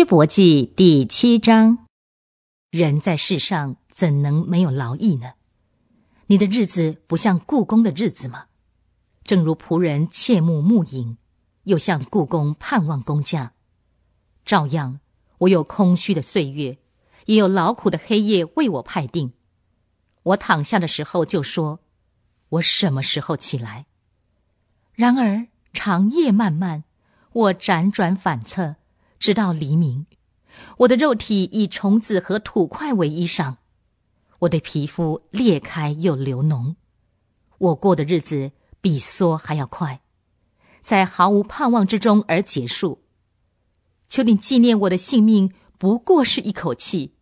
微博记》第七章：人在世上怎能没有劳役呢？你的日子不像故宫的日子吗？正如仆人切木目影，又像故宫盼望工匠。照样，我有空虚的岁月，也有劳苦的黑夜为我派定。我躺下的时候就说：“我什么时候起来？”然而长夜漫漫，我辗转反侧。直到黎明，我的肉体以虫子和土块为衣裳，我的皮肤裂开又流脓，我过的日子比梭还要快，在毫无盼望之中而结束。求你纪念我的性命，不过是一口气。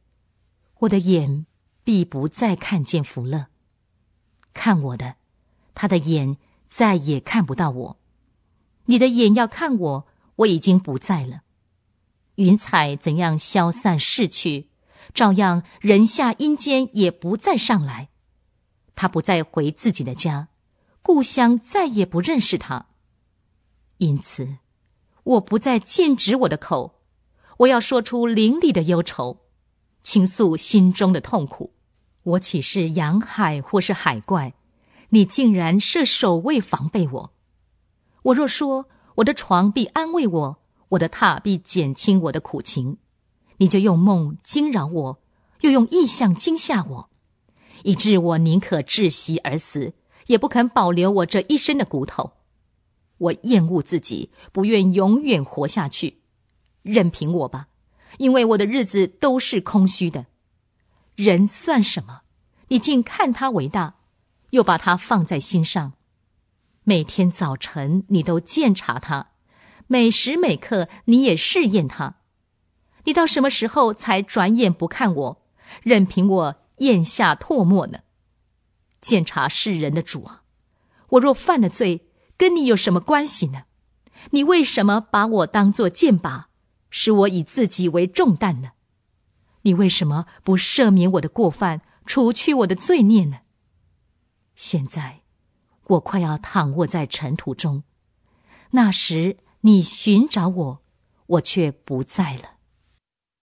我的眼必不再看见福乐，看我的，他的眼再也看不到我。你的眼要看我，我已经不在了。云彩怎样消散逝去，照样人下阴间也不再上来，他不再回自己的家，故乡再也不认识他。因此，我不再禁止我的口，我要说出淋漓的忧愁，倾诉心中的痛苦。我岂是洋海或是海怪？你竟然设守卫防备我。我若说我的床必安慰我。我的榻必减轻我的苦情，你就用梦惊扰我，又用意象惊吓我，以致我宁可窒息而死，也不肯保留我这一身的骨头。我厌恶自己，不愿永远活下去。任凭我吧，因为我的日子都是空虚的。人算什么？你竟看他为大，又把他放在心上。每天早晨，你都鉴察他。每时每刻，你也试验他。你到什么时候才转眼不看我，任凭我咽下唾沫呢？监察世人的主啊，我若犯了罪，跟你有什么关系呢？你为什么把我当做箭靶，使我以自己为重担呢？你为什么不赦免我的过犯，除去我的罪孽呢？现在，我快要躺卧在尘土中，那时。你寻找我，我却不在了。